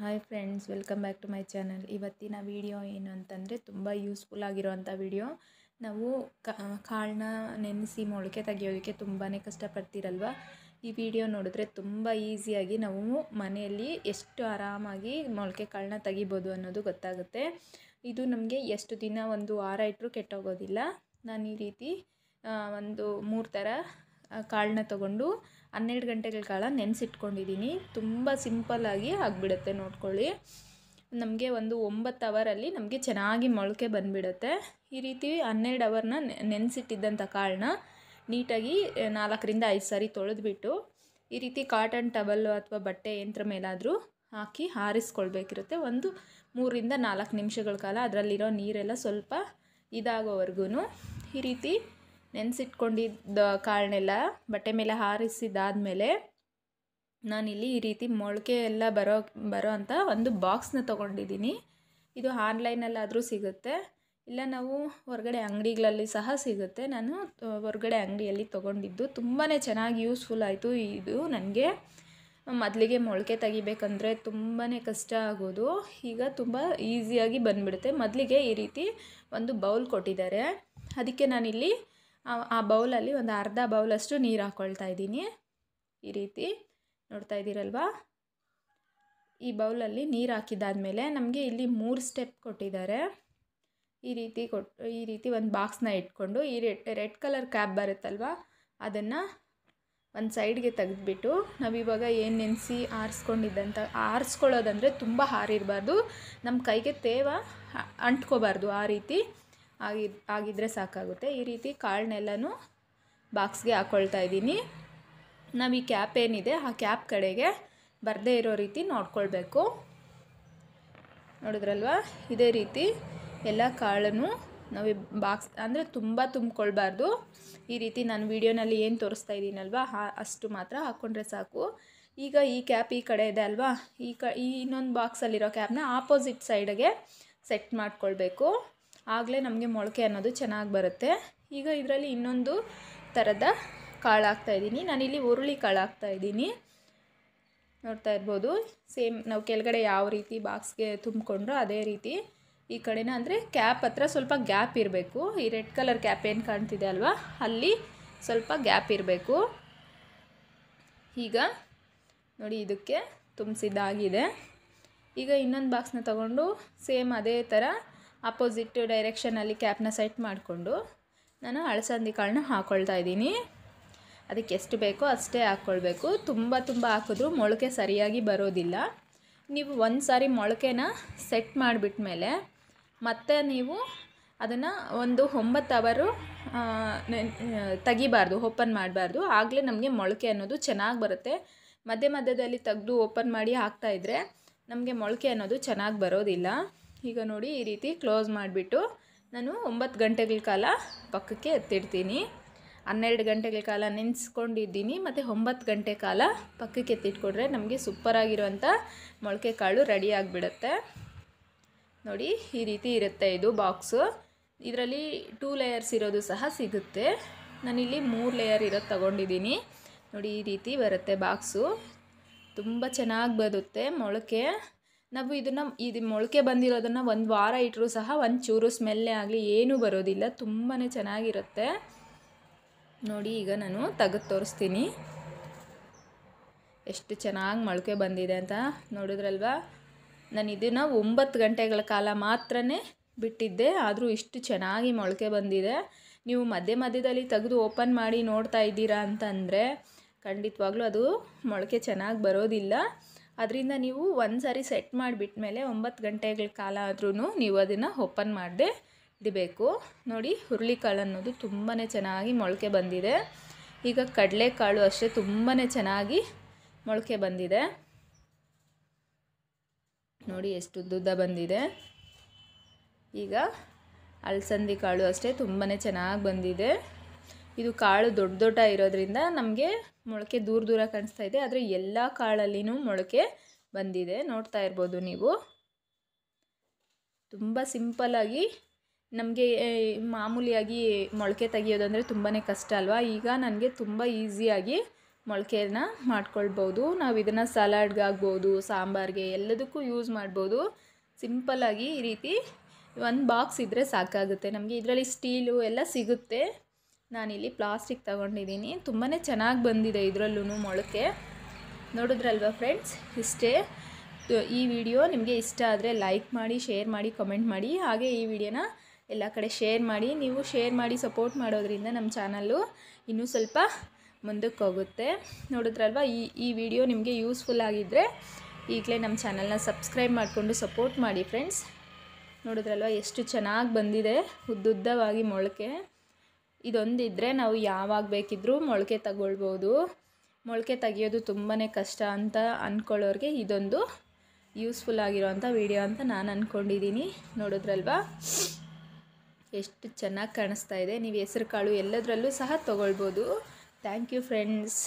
hi friends welcome back to my channel ಇವತ್ತಿನ video ಏನು ಅಂತಂದರೆ ತುಂಬ ಯೂಸ್ಫುಲ್ ಆಗಿರೋವಂಥ ವಿಡಿಯೋ ನಾವು ಕಾಳನ್ನ ನೆನೆಸಿ ಮೊಳಕೆ ತೆಗಿಯೋದಕ್ಕೆ ತುಂಬಾ ಕಷ್ಟಪಡ್ತೀರಲ್ವ ಈ ವಿಡಿಯೋ ನೋಡಿದ್ರೆ ತುಂಬ ಈಸಿಯಾಗಿ ನಾವು ಮನೆಯಲ್ಲಿ ಎಷ್ಟು ಆರಾಮಾಗಿ ಮೊಳಕೆ ಕಾಳನ್ನ ತೆಗಿಬೋದು ಅನ್ನೋದು ಗೊತ್ತಾಗುತ್ತೆ ಇದು ನಮಗೆ ಎಷ್ಟು ದಿನ ಒಂದು ವಾರ ಇಟ್ಟರೂ ಕೆಟ್ಟೋಗೋದಿಲ್ಲ ನಾನು ಈ ರೀತಿ ಒಂದು ಮೂರು ಥರ ಕಾಳನ್ನ ತೊಗೊಂಡು ಹನ್ನೆರಡು ಗಂಟೆಗಳ ಕಾಲ ನೆನೆಸಿಟ್ಕೊಂಡಿದ್ದೀನಿ ತುಂಬ ಸಿಂಪಲ್ಲಾಗಿ ಆಗಿಬಿಡುತ್ತೆ ನೋಡ್ಕೊಳ್ಳಿ ನಮಗೆ ಒಂದು ಒಂಬತ್ತು ಅವರಲ್ಲಿ ನಮಗೆ ಚೆನ್ನಾಗಿ ಮೊಳಕೆ ಬಂದುಬಿಡುತ್ತೆ ಈ ರೀತಿ ಹನ್ನೆರಡು ಅವರ್ನ ನೆನೆಸಿಟ್ಟಿದ್ದಂಥ ಕಾಳನ್ನ ನೀಟಾಗಿ ನಾಲ್ಕರಿಂದ ಐದು ಸಾರಿ ತೊಳೆದ್ಬಿಟ್ಟು ಈ ರೀತಿ ಕಾಟನ್ ಟವಲ್ಲು ಅಥವಾ ಬಟ್ಟೆ ಯಂತ್ರ ಮೇಲಾದರೂ ಹಾಕಿ ಹಾರಿಸ್ಕೊಳ್ಬೇಕಿರುತ್ತೆ ಒಂದು ಮೂರರಿಂದ ನಾಲ್ಕು ನಿಮಿಷಗಳ ಕಾಲ ಅದರಲ್ಲಿರೋ ನೀರೆಲ್ಲ ಸ್ವಲ್ಪ ಇದಾಗೋವರೆಗೂ ಈ ರೀತಿ ನೆನೆಸಿಟ್ಕೊಂಡಿದ್ದ ಕಾರಣೆಲ್ಲ ಬಟ್ಟೆ ಮೇಲೆ ಹಾರಿಸಿದಾದಮೇಲೆ ನಾನಿಲ್ಲಿ ಈ ರೀತಿ ಮೊಳಕೆ ಎಲ್ಲ ಬರೋ ಬರೋ ಅಂತ ಒಂದು ಬಾಕ್ಸ್ನ ತೊಗೊಂಡಿದ್ದೀನಿ ಇದು ಆನ್ಲೈನಲ್ಲಾದರೂ ಸಿಗುತ್ತೆ ಇಲ್ಲ ನಾವು ಹೊರಗಡೆ ಅಂಗಡಿಗಳಲ್ಲಿ ಸಹ ಸಿಗುತ್ತೆ ನಾನು ಹೊರಗಡೆ ಅಂಗಡಿಯಲ್ಲಿ ತೊಗೊಂಡಿದ್ದು ತುಂಬಾ ಚೆನ್ನಾಗಿ ಯೂಸ್ಫುಲ್ ಆಯಿತು ಇದು ನನಗೆ ಮೊದಲಿಗೆ ಮೊಳಕೆ ತೆಗಿಬೇಕಂದ್ರೆ ತುಂಬಾ ಕಷ್ಟ ಆಗೋದು ಈಗ ತುಂಬ ಈಸಿಯಾಗಿ ಬಂದ್ಬಿಡುತ್ತೆ ಮೊದಲಿಗೆ ಈ ರೀತಿ ಒಂದು ಬೌಲ್ ಕೊಟ್ಟಿದ್ದಾರೆ ಅದಕ್ಕೆ ನಾನಿಲ್ಲಿ ಆ ಬೌಲಲ್ಲಿ ಒಂದು ಅರ್ಧ ಬೌಲಷ್ಟು ನೀರು ಹಾಕ್ಕೊಳ್ತಾ ಇದ್ದೀನಿ ಈ ರೀತಿ ನೋಡ್ತಾ ಇದ್ದೀರಲ್ವಾ ಈ ಬೌಲಲ್ಲಿ ನೀರು ಹಾಕಿದ್ದಾದಮೇಲೆ ನಮಗೆ ಇಲ್ಲಿ ಮೂರು ಸ್ಟೆಪ್ ಕೊಟ್ಟಿದ್ದಾರೆ ಈ ರೀತಿ ಕೊಟ್ಟು ಈ ರೀತಿ ಒಂದು ಬಾಕ್ಸ್ನ ಇಟ್ಕೊಂಡು ಈ ರೆಡ್ ರೆಡ್ ಕಲರ್ ಕ್ಯಾಪ್ ಬರುತ್ತಲ್ವಾ ಅದನ್ನು ಒಂದು ಸೈಡ್ಗೆ ತೆಗೆದುಬಿಟ್ಟು ನಾವಿವಾಗ ಏನು ನೆನೆಸಿ ಆರಿಸ್ಕೊಂಡಿದ್ದಂಥ ಆರಿಸ್ಕೊಳ್ಳೋದಂದರೆ ತುಂಬ ಹಾರಿರಬಾರ್ದು ನಮ್ಮ ಕೈಗೆ ತೇವ ಅಂಟ್ಕೋಬಾರ್ದು ಆ ರೀತಿ ಆಗಿ ಆಗಿದ್ದರೆ ಸಾಕಾಗುತ್ತೆ ಈ ರೀತಿ ಕಾಳನ್ನೆಲ್ಲನೂ ಬಾಕ್ಸ್ಗೆ ಹಾಕ್ಕೊಳ್ತಾ ಇದ್ದೀನಿ ನಾವು ಈ ಕ್ಯಾಪ್ ಏನಿದೆ ಆ ಕ್ಯಾಪ್ ಕಡೆಗೆ ಬರದೇ ಇರೋ ರೀತಿ ನೋಡ್ಕೊಳ್ಬೇಕು ನೋಡಿದ್ರಲ್ವ ಇದೇ ರೀತಿ ಎಲ್ಲ ಕಾಳನ್ನು ನಾವು ಬಾಕ್ಸ್ ಅಂದರೆ ತುಂಬ ತುಂಬಿಕೊಳ್ಬಾರ್ದು ಈ ರೀತಿ ನಾನು ವೀಡಿಯೋನಲ್ಲಿ ಏನು ತೋರಿಸ್ತಾ ಇದ್ದೀನಲ್ವ ಅಷ್ಟು ಮಾತ್ರ ಹಾಕ್ಕೊಂಡ್ರೆ ಸಾಕು ಈಗ ಈ ಕ್ಯಾಪ್ ಈ ಕಡೆ ಇದೆ ಅಲ್ವಾ ಈ ಕ ಈ ಇನ್ನೊಂದು ಬಾಕ್ಸಲ್ಲಿರೋ ಕ್ಯಾಪ್ನ ಆಪೋಸಿಟ್ ಸೈಡಿಗೆ ಸೆಟ್ ಮಾಡಿಕೊಳ್ಬೇಕು ಆಗಲೇ ನಮಗೆ ಮೊಳಕೆ ಅನ್ನೋದು ಚೆನ್ನಾಗಿ ಬರುತ್ತೆ ಈಗ ಇದರಲ್ಲಿ ಇನ್ನೊಂದು ಥರದ ಕಾಳು ನಾನು ನಾನಿಲ್ಲಿ ಹುರುಳಿ ಕಾಳು ಇದ್ದೀನಿ ನೋಡ್ತಾ ಇರ್ಬೋದು ಸೇಮ್ ನಾವು ಕೆಳಗಡೆ ಯಾವ ರೀತಿ ಬಾಕ್ಸ್ಗೆ ತುಂಬಿಕೊಂಡ್ರೋ ಅದೇ ರೀತಿ ಈ ಕಡೆನ ಅಂದರೆ ಕ್ಯಾಪ್ ಹತ್ರ ಸ್ವಲ್ಪ ಗ್ಯಾಪ್ ಇರಬೇಕು ಈ ರೆಡ್ ಕಲರ್ ಕ್ಯಾಪ್ ಏನು ಕಾಣ್ತಿದೆ ಅಲ್ವಾ ಅಲ್ಲಿ ಸ್ವಲ್ಪ ಗ್ಯಾಪ್ ಇರಬೇಕು ಈಗ ನೋಡಿ ಇದಕ್ಕೆ ತುಂಬಿಸಿದ್ದಾಗಿದೆ ಈಗ ಇನ್ನೊಂದು ಬಾಕ್ಸ್ನ ತಗೊಂಡು ಸೇಮ್ ಅದೇ ಥರ ಅಪೋಸಿಟ್ ಡೈರೆಕ್ಷನಲ್ಲಿ ಕ್ಯಾಪ್ನ ಸೆಟ್ ಮಾಡಿಕೊಂಡು ನಾನು ಕಾಳನ್ನ ಹಾಕ್ಕೊಳ್ತಾ ಇದ್ದೀನಿ ಅದಕ್ಕೆ ಎಷ್ಟು ಬೇಕೋ ಅಷ್ಟೇ ಹಾಕ್ಕೊಳ್ಬೇಕು ತುಂಬ ತುಂಬ ಹಾಕಿದ್ರು ಮೊಳಕೆ ಸರಿಯಾಗಿ ಬರೋದಿಲ್ಲ ನೀವು ಒಂದು ಸಾರಿ ಮೊಳಕೆನ ಸೆಟ್ ಮಾಡಿಬಿಟ್ಮೇಲೆ ಮತ್ತೆ ನೀವು ಅದನ್ನು ಒಂದು ಒಂಬತ್ತು ಅವರು ತೆಗಿಬಾರ್ದು ಓಪನ್ ಮಾಡಬಾರ್ದು ಆಗಲೇ ನಮಗೆ ಮೊಳಕೆ ಅನ್ನೋದು ಚೆನ್ನಾಗಿ ಬರುತ್ತೆ ಮಧ್ಯ ಮಧ್ಯದಲ್ಲಿ ತೆಗೆದು ಓಪನ್ ಮಾಡಿ ಹಾಕ್ತಾಯಿದ್ರೆ ನಮಗೆ ಮೊಳಕೆ ಅನ್ನೋದು ಚೆನ್ನಾಗಿ ಬರೋದಿಲ್ಲ ಈಗ ನೋಡಿ ಈ ರೀತಿ ಕ್ಲೋಸ್ ಮಾಡಿಬಿಟ್ಟು ನಾನು ಒಂಬತ್ತು ಗಂಟೆಗಳ ಕಾಲ ಪಕ್ಕಕ್ಕೆ ಎತ್ತಿಡ್ತೀನಿ ಹನ್ನೆರಡು ಗಂಟೆಗಳ ಕಾಲ ನೆನೆಸ್ಕೊಂಡಿದ್ದೀನಿ ಮತ್ತು ಒಂಬತ್ತು ಗಂಟೆ ಕಾಲ ಪಕ್ಕಕ್ಕೆ ಎತ್ತಿಟ್ಕೊಂಡ್ರೆ ನಮಗೆ ಸೂಪರಾಗಿರುವಂಥ ಮೊಳಕೆ ಕಾಳು ರೆಡಿ ಆಗಿಬಿಡುತ್ತೆ ನೋಡಿ ಈ ರೀತಿ ಇರುತ್ತೆ ಇದು ಬಾಕ್ಸು ಇದರಲ್ಲಿ ಟೂ ಲೇಯರ್ಸ್ ಇರೋದು ಸಹ ಸಿಗುತ್ತೆ ನಾನಿಲ್ಲಿ ಮೂರು ಲೇಯರ್ ಇರೋದು ತಗೊಂಡಿದ್ದೀನಿ ನೋಡಿ ಈ ರೀತಿ ಬರುತ್ತೆ ಬಾಕ್ಸು ತುಂಬ ಚೆನ್ನಾಗಿ ಬರುತ್ತೆ ಮೊಳಕೆ ನಾವು ಇದನ್ನು ಇದು ಮೊಳಕೆ ಬಂದಿರೋದನ್ನು ಒಂದು ವಾರ ಇಟ್ಟರೂ ಸಹ ಒಂದು ಚೂರು ಸ್ಮೆಲ್ಲೇ ಆಗಲಿ ಏನೂ ಬರೋದಿಲ್ಲ ತುಂಬಾ ಚೆನ್ನಾಗಿರುತ್ತೆ ನೋಡಿ ಈಗ ನಾನು ತೆಗೆದು ತೋರಿಸ್ತೀನಿ ಎಷ್ಟು ಚೆನ್ನಾಗಿ ಮೊಳಕೆ ಬಂದಿದೆ ಅಂತ ನೋಡಿದ್ರಲ್ವಾ ನಾನು ಇದನ್ನು ಒಂಬತ್ತು ಗಂಟೆಗಳ ಕಾಲ ಮಾತ್ರ ಬಿಟ್ಟಿದ್ದೆ ಆದರೂ ಇಷ್ಟು ಚೆನ್ನಾಗಿ ಮೊಳಕೆ ಬಂದಿದೆ ನೀವು ಮಧ್ಯೆ ಮಧ್ಯದಲ್ಲಿ ತೆಗೆದು ಓಪನ್ ಮಾಡಿ ನೋಡ್ತಾ ಇದ್ದೀರಾ ಅಂತಂದರೆ ಖಂಡಿತವಾಗ್ಲೂ ಅದು ಮೊಳಕೆ ಚೆನ್ನಾಗಿ ಬರೋದಿಲ್ಲ ಅದರಿಂದ ನೀವು ಒಂದು ಸಾರಿ ಸೆಟ್ ಮಾಡಿಬಿಟ್ಟ ಮೇಲೆ ಒಂಬತ್ತು ಗಂಟೆಗಳ ಕಾಲ ಆದ್ರೂ ನೀವು ಅದನ್ನು ಓಪನ್ ಮಾಡದೆ ಇಡಬೇಕು ನೋಡಿ ಹುರುಳಿಕಾಳು ಅನ್ನೋದು ತುಂಬಾ ಚೆನ್ನಾಗಿ ಮೊಳಕೆ ಬಂದಿದೆ ಈಗ ಕಡಲೆಕಾಳು ಅಷ್ಟೇ ತುಂಬಾ ಚೆನ್ನಾಗಿ ಮೊಳಕೆ ಬಂದಿದೆ ನೋಡಿ ಎಷ್ಟು ಉದ್ದುದ್ದ ಬಂದಿದೆ ಈಗ ಅಲಸಂದಿ ಕಾಳು ಅಷ್ಟೇ ತುಂಬಾ ಚೆನ್ನಾಗಿ ಬಂದಿದೆ ಇದು ಕಾಳು ದೊಡ್ಡ ದೊಡ್ಡ ಇರೋದ್ರಿಂದ ನಮಗೆ ಮೊಳಕೆ ದೂರ ದೂರ ಕಾಣಿಸ್ತಾ ಇದೆ ಆದರೆ ಎಲ್ಲ ಕಾಳಲ್ಲಿನೂ ಮೊಳಕೆ ಬಂದಿದೆ ನೋಡ್ತಾ ಇರ್ಬೋದು ನೀವು ತುಂಬ ಸಿಂಪಲ್ಲಾಗಿ ನಮಗೆ ಮಾಮೂಲಿಯಾಗಿ ಮೊಳಕೆ ತೆಗಿಯೋದಂದರೆ ತುಂಬಾ ಕಷ್ಟ ಅಲ್ವಾ ಈಗ ನನಗೆ ತುಂಬ ಈಸಿಯಾಗಿ ಮೊಳಕೆನ ಮಾಡ್ಕೊಳ್ಬೋದು ನಾವು ಇದನ್ನು ಸಲಾಡ್ಗಾಗ್ಬೋದು ಆಗ್ಬೋದು ಸಾಂಬಾರಿಗೆ ಎಲ್ಲದಕ್ಕೂ ಯೂಸ್ ಮಾಡ್ಬೋದು ಸಿಂಪಲ್ಲಾಗಿ ಈ ರೀತಿ ಒಂದು ಬಾಕ್ಸ್ ಇದ್ದರೆ ಸಾಕಾಗುತ್ತೆ ನಮಗೆ ಇದರಲ್ಲಿ ಸ್ಟೀಲು ಎಲ್ಲ ಸಿಗುತ್ತೆ ನಾನಿಲ್ಲಿ ಪ್ಲಾಸ್ಟಿಕ್ ತಗೊಂಡಿದ್ದೀನಿ ತುಂಬಾ ಚೆನ್ನಾಗಿ ಬಂದಿದೆ ಇದರಲ್ಲೂ ಮೊಳಕೆ ನೋಡಿದ್ರಲ್ವ ಫ್ರೆಂಡ್ಸ್ ಇಷ್ಟೇ ಈ ವಿಡಿಯೋ ನಿಮಗೆ ಇಷ್ಟ ಆದರೆ ಲೈಕ್ ಮಾಡಿ ಶೇರ್ ಮಾಡಿ ಕಮೆಂಟ್ ಮಾಡಿ ಹಾಗೆ ಈ ವಿಡಿಯೋನ ಎಲ್ಲ ಕಡೆ ಶೇರ್ ಮಾಡಿ ನೀವು ಶೇರ್ ಮಾಡಿ ಸಪೋರ್ಟ್ ಮಾಡೋದ್ರಿಂದ ನಮ್ಮ ಚಾನಲ್ಲು ಇನ್ನೂ ಸ್ವಲ್ಪ ಮುಂದಕ್ಕೆ ಹೋಗುತ್ತೆ ನೋಡಿದ್ರಲ್ವ ಈ ಈ ವಿಡಿಯೋ ನಿಮಗೆ ಯೂಸ್ಫುಲ್ ಆಗಿದ್ದರೆ ಈಗಲೇ ನಮ್ಮ ಚಾನಲ್ನ ಸಬ್ಸ್ಕ್ರೈಬ್ ಮಾಡಿಕೊಂಡು ಸಪೋರ್ಟ್ ಮಾಡಿ ಫ್ರೆಂಡ್ಸ್ ನೋಡಿದ್ರಲ್ವ ಎಷ್ಟು ಚೆನ್ನಾಗಿ ಬಂದಿದೆ ಉದ್ದುದ್ದವಾಗಿ ಮೊಳಕೆ ಇದೊಂದಿದ್ದರೆ ನಾವು ಯಾವಾಗ ಬೇಕಿದ್ದರೂ ಮೊಳಕೆ ತಗೊಳ್ಬೋದು ಮೊಳಕೆ ತೆಗೆಯೋದು ತುಂಬಾ ಕಷ್ಟ ಅಂತ ಅಂದ್ಕೊಳ್ಳೋರಿಗೆ ಇದೊಂದು ಯೂಸ್ಫುಲ್ ಆಗಿರೋವಂಥ ವಿಡಿಯೋ ಅಂತ ನಾನು ಅಂದ್ಕೊಂಡಿದ್ದೀನಿ ನೋಡಿದ್ರಲ್ವಾ ಎಷ್ಟು ಚೆನ್ನಾಗಿ ಕಾಣಿಸ್ತಾ ಇದೆ ನೀವು ಹೆಸ್ರು ಕಾಳು ಎಲ್ಲದರಲ್ಲೂ ಸಹ ತೊಗೊಳ್ಬೋದು ಥ್ಯಾಂಕ್ ಯು ಫ್ರೆಂಡ್ಸ್